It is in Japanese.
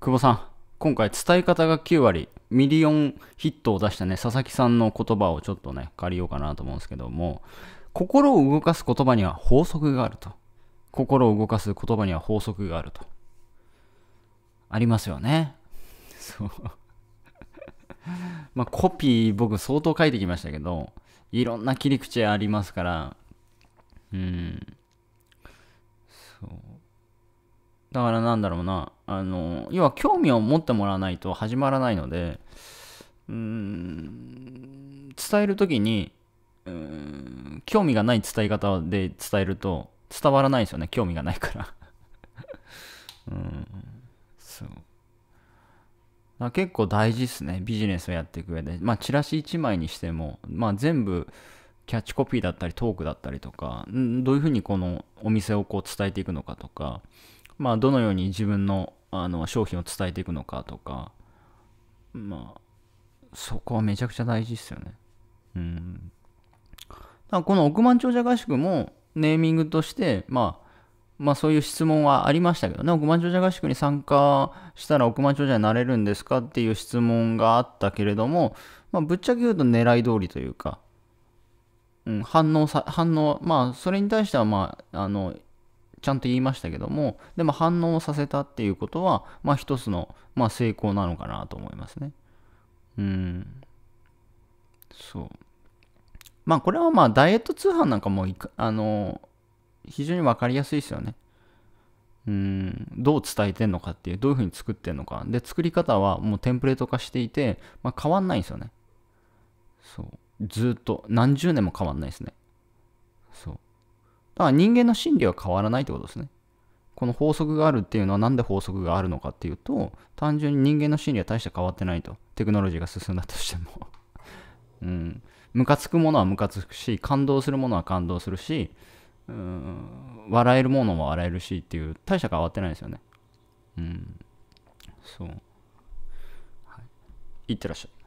久保さん、今回伝え方が9割、ミリオンヒットを出したね、佐々木さんの言葉をちょっとね、借りようかなと思うんですけども、心を動かす言葉には法則があると。心を動かす言葉には法則があると。ありますよね。そう。まあ、コピー僕相当書いてきましたけど、いろんな切り口ありますから、うん。だからなんだろうな、あの、要は興味を持ってもらわないと始まらないので、うーん、伝える時に、うーん、興味がない伝え方で伝えると伝わらないですよね、興味がないから うん、そう。だ結構大事ですね、ビジネスをやっていく上で。まあ、チラシ1枚にしても、まあ、全部、キャッチコピーだったりトークだったりとかどういうふうにこのお店をこう伝えていくのかとかまあ、どのように自分のあの商品を伝えていくのかとか、まあ、そこはめちゃくちゃ大事ですよね。うん。だこの億万長者合宿もネーミングとして、まあ、まあそういう質問はありましたけどね、億万長者合宿に参加したら億万長者になれるんですかっていう質問があったけれども、まあぶっちゃけ言うと狙い通りというか、うん、反応さ、反応、まあそれに対してはまあ、あの、ちゃんと言いましたけども、でも反応させたっていうことは、まあ一つの、まあ、成功なのかなと思いますね。うん。そう。まあこれはまあダイエット通販なんかもあの、非常に分かりやすいですよね。うん、どう伝えてんのかっていう、どういうふうに作ってんのか。で、作り方はもうテンプレート化していて、まあ変わんないんですよね。そう。ずっと、何十年も変わんないですね。そう。だから人間の心理は変わらないってことですね。この法則があるっていうのは何で法則があるのかっていうと、単純に人間の心理は大して変わってないと。テクノロジーが進んだとしても うん。ムカつくものはムカつくし、感動するものは感動するし、うん、笑えるものも笑えるしっていう、大した変わってないですよね。うん。そう。はい。いってらっしゃい。